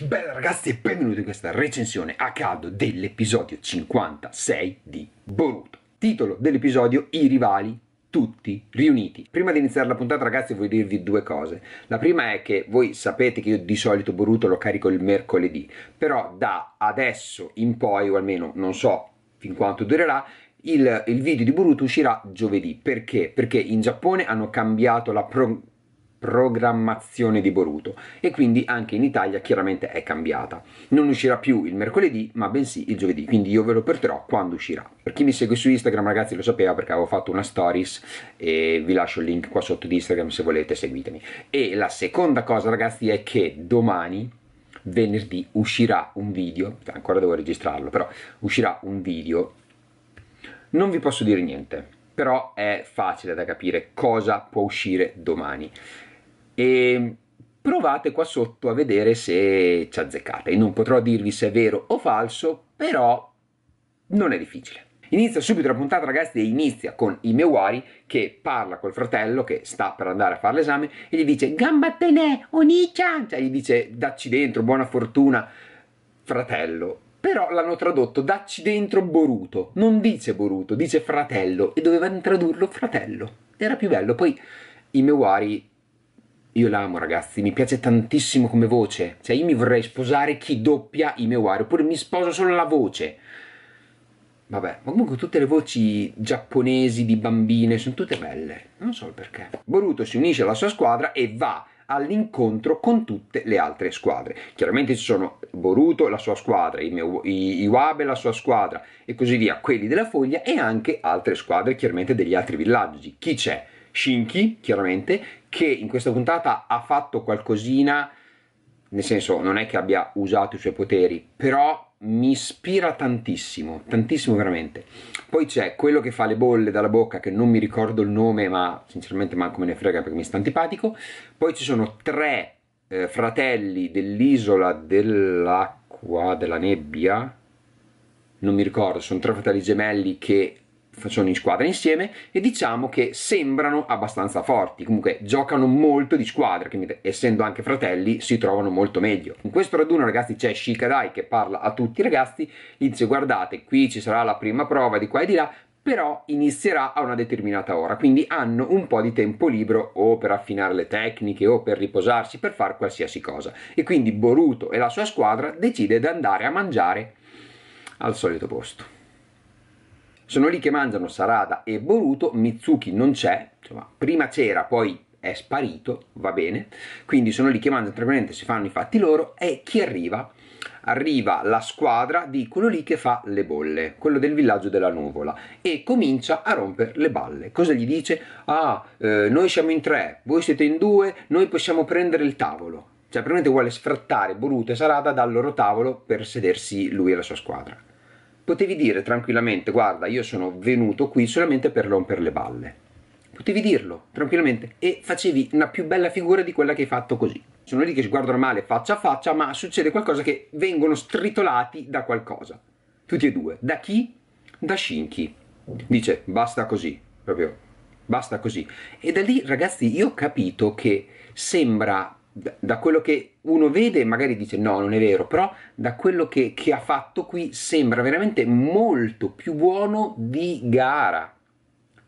Bella ragazzi e benvenuti in questa recensione a caldo dell'episodio 56 di Boruto. Titolo dell'episodio I rivali tutti riuniti. Prima di iniziare la puntata ragazzi voglio dirvi due cose. La prima è che voi sapete che io di solito Boruto lo carico il mercoledì, però da adesso in poi, o almeno non so fin quanto durerà, il, il video di Boruto uscirà giovedì. Perché? Perché in Giappone hanno cambiato la... Pro- programmazione di Boruto e quindi anche in Italia chiaramente è cambiata. Non uscirà più il mercoledì, ma bensì il giovedì, quindi io ve lo porterò quando uscirà. Per chi mi segue su Instagram, ragazzi, lo sapeva perché avevo fatto una stories e vi lascio il link qua sotto di Instagram se volete seguitemi. E la seconda cosa, ragazzi, è che domani venerdì uscirà un video, ancora devo registrarlo, però uscirà un video. Non vi posso dire niente, però è facile da capire cosa può uscire domani e provate qua sotto a vedere se ci azzeccate. Non potrò dirvi se è vero o falso, però non è difficile. Inizia subito la puntata, ragazzi, e inizia con Imewari che parla col fratello che sta per andare a fare l'esame e gli dice Gambattene, Onichan! Cioè gli dice dacci dentro, buona fortuna, fratello. Però l'hanno tradotto dacci dentro Boruto. Non dice Boruto, dice fratello e dovevano tradurlo fratello. Era più bello. Poi Imewari io l'amo ragazzi, mi piace tantissimo come voce, cioè io mi vorrei sposare chi doppia i Mewari, oppure mi sposo solo la voce. Vabbè, ma comunque tutte le voci giapponesi di bambine sono tutte belle, non so il perché. Boruto si unisce alla sua squadra e va all'incontro con tutte le altre squadre. Chiaramente ci sono Boruto la sua squadra, Iwabe e la sua squadra e così via, quelli della foglia e anche altre squadre chiaramente degli altri villaggi. Chi c'è? Shinki, chiaramente, che in questa puntata ha fatto qualcosina, nel senso non è che abbia usato i suoi poteri, però mi ispira tantissimo, tantissimo veramente. Poi c'è quello che fa le bolle dalla bocca, che non mi ricordo il nome, ma sinceramente manco me ne frega perché mi sta antipatico. Poi ci sono tre eh, fratelli dell'isola dell'acqua, della nebbia, non mi ricordo, sono tre fratelli gemelli che sono in squadra insieme e diciamo che sembrano abbastanza forti, comunque giocano molto di squadra, quindi essendo anche fratelli si trovano molto meglio. In questo raduno ragazzi c'è Shikadai che parla a tutti i ragazzi, gli dice guardate qui ci sarà la prima prova di qua e di là, però inizierà a una determinata ora, quindi hanno un po' di tempo libero o per affinare le tecniche o per riposarsi, per fare qualsiasi cosa. E quindi Boruto e la sua squadra decide di andare a mangiare al solito posto. Sono lì che mangiano Sarada e Boruto, Mitsuki non c'è, insomma, prima c'era, poi è sparito, va bene, quindi sono lì che mangiano tranquillamente, si fanno i fatti loro e chi arriva? Arriva la squadra di quello lì che fa le bolle, quello del villaggio della nuvola, e comincia a rompere le balle. Cosa gli dice? Ah, eh, noi siamo in tre, voi siete in due, noi possiamo prendere il tavolo. Cioè, praticamente vuole sfrattare Boruto e Sarada dal loro tavolo per sedersi lui e la sua squadra potevi dire tranquillamente guarda io sono venuto qui solamente per rompere le balle. Potevi dirlo tranquillamente e facevi una più bella figura di quella che hai fatto così. Sono lì che si guardano male faccia a faccia ma succede qualcosa che vengono stritolati da qualcosa. Tutti e due. Da chi? Da Shinki. Dice basta così, proprio basta così. E da lì ragazzi io ho capito che sembra da quello che uno vede magari dice no, non è vero, però da quello che, che ha fatto qui sembra veramente molto più buono di gara.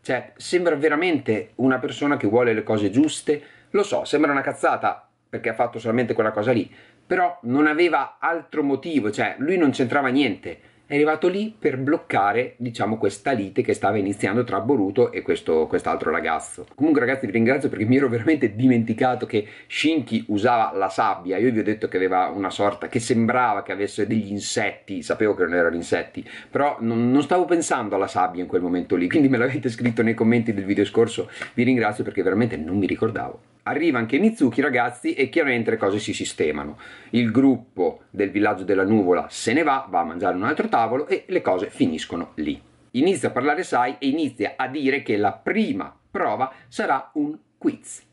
Cioè, sembra veramente una persona che vuole le cose giuste. Lo so, sembra una cazzata perché ha fatto solamente quella cosa lì, però non aveva altro motivo, cioè lui non c'entrava niente è arrivato lì per bloccare, diciamo, questa lite che stava iniziando tra Boruto e questo, quest'altro ragazzo. Comunque, ragazzi, vi ringrazio perché mi ero veramente dimenticato che Shinki usava la sabbia. Io vi ho detto che aveva una sorta che sembrava che avesse degli insetti, sapevo che non erano insetti, però non, non stavo pensando alla sabbia in quel momento lì. Quindi me l'avete scritto nei commenti del video scorso. Vi ringrazio perché veramente non mi ricordavo arriva anche Mitsuki, ragazzi e chiaramente le cose si sistemano il gruppo del villaggio della nuvola se ne va va a mangiare un altro tavolo e le cose finiscono lì inizia a parlare Sai e inizia a dire che la prima prova sarà un quiz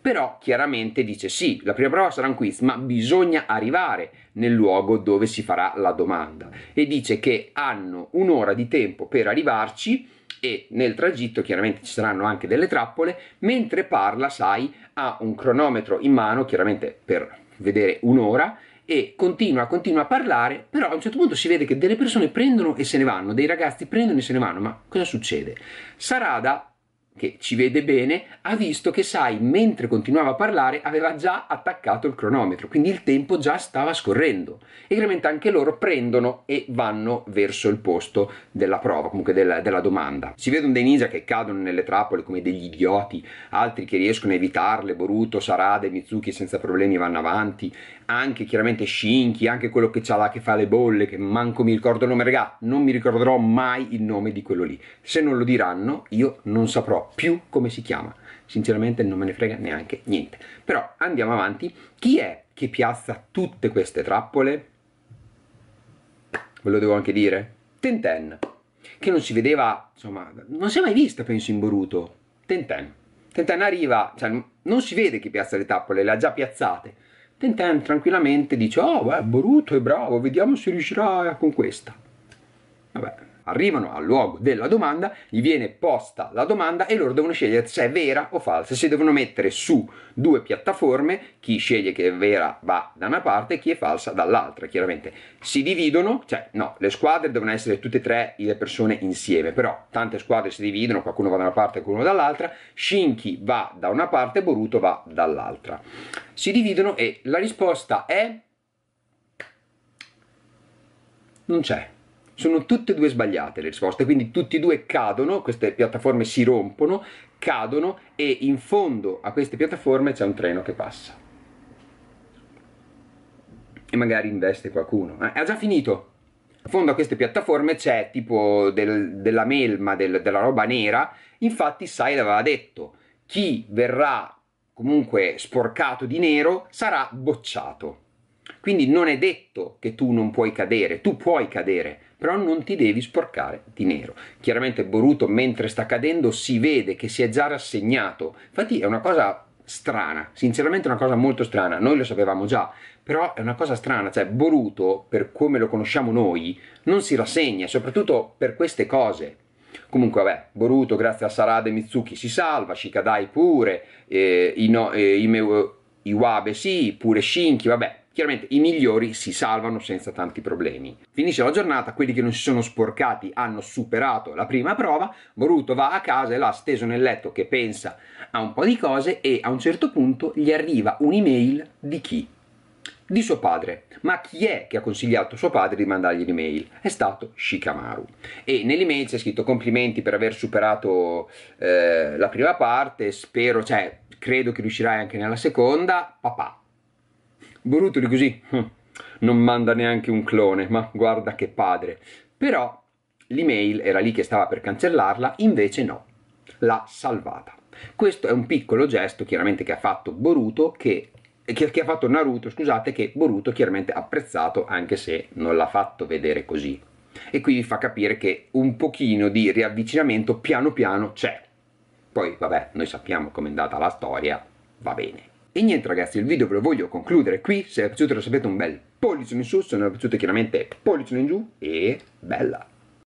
però chiaramente dice sì, la prima prova sarà un quiz, ma bisogna arrivare nel luogo dove si farà la domanda e dice che hanno un'ora di tempo per arrivarci e nel tragitto chiaramente ci saranno anche delle trappole, mentre parla, sai, ha un cronometro in mano, chiaramente per vedere un'ora, e continua, continua a parlare, però a un certo punto si vede che delle persone prendono e se ne vanno, dei ragazzi prendono e se ne vanno, ma cosa succede? Sarada che ci vede bene, ha visto che Sai, mentre continuava a parlare, aveva già attaccato il cronometro, quindi il tempo già stava scorrendo. E chiaramente anche loro prendono e vanno verso il posto della prova, comunque della, della domanda. Si vedono dei ninja che cadono nelle trappole come degli idioti, altri che riescono a evitarle, Boruto, Sarada e Mizuki senza problemi vanno avanti, anche chiaramente Shinki, anche quello che c'ha là che fa le bolle, che manco mi ricordo il nome, ragà, non mi ricorderò mai il nome di quello lì. Se non lo diranno, io non saprò più come si chiama, sinceramente non me ne frega neanche niente. Però andiamo avanti, chi è che piazza tutte queste trappole? Ve lo devo anche dire? Tenten, che non si vedeva, insomma, non si è mai vista penso in Boruto, Tenten. Tenten arriva, cioè non si vede chi piazza le trappole, le ha già piazzate. Tenten tranquillamente dice, oh beh, Boruto è bravo, vediamo se riuscirà con questa. Vabbè, arrivano al luogo della domanda, gli viene posta la domanda e loro devono scegliere se è vera o falsa, si devono mettere su due piattaforme, chi sceglie che è vera va da una parte e chi è falsa dall'altra, chiaramente si dividono, cioè no, le squadre devono essere tutte e tre le persone insieme, però tante squadre si dividono, qualcuno va da una parte e qualcuno dall'altra, Shinki va da una parte e Boruto va dall'altra. Si dividono e la risposta è... non c'è. Sono tutte e due sbagliate le risposte, quindi tutti e due cadono, queste piattaforme si rompono, cadono e in fondo a queste piattaforme c'è un treno che passa. E magari investe qualcuno. Eh, ha già finito. In fondo a queste piattaforme c'è tipo del, della melma, del, della roba nera. Infatti Sai l'aveva detto, chi verrà comunque sporcato di nero sarà bocciato. Quindi non è detto che tu non puoi cadere, tu puoi cadere, però non ti devi sporcare di nero. Chiaramente Boruto mentre sta cadendo si vede che si è già rassegnato, infatti è una cosa strana, sinceramente è una cosa molto strana, noi lo sapevamo già, però è una cosa strana, cioè Boruto per come lo conosciamo noi non si rassegna, soprattutto per queste cose. Comunque, vabbè, Boruto, grazie a Sarada e Mitsuki, si salva, Shikadai pure, eh, Ino, eh, sì, pure Shinki, vabbè, Chiaramente i migliori si salvano senza tanti problemi. Finisce la giornata, quelli che non si sono sporcati hanno superato la prima prova, Boruto va a casa e l'ha steso nel letto che pensa a un po' di cose e a un certo punto gli arriva un'email di chi? Di suo padre. Ma chi è che ha consigliato a suo padre di mandargli l'email? È stato Shikamaru. E nell'email c'è scritto complimenti per aver superato eh, la prima parte, spero, cioè credo che riuscirai anche nella seconda, papà Boruto di così hm, non manda neanche un clone, ma guarda che padre. Però l'email era lì che stava per cancellarla, invece no, l'ha salvata. Questo è un piccolo gesto chiaramente che ha fatto Boruto che, che, che ha fatto Naruto, scusate, che Boruto chiaramente ha apprezzato anche se non l'ha fatto vedere così. E qui vi fa capire che un pochino di riavvicinamento piano piano c'è. Poi vabbè, noi sappiamo com'è andata la storia, va bene. E niente ragazzi, il video ve lo voglio concludere qui, se vi è piaciuto lo sapete un bel pollice in su, se non vi è piaciuto chiaramente pollice in giù e bella!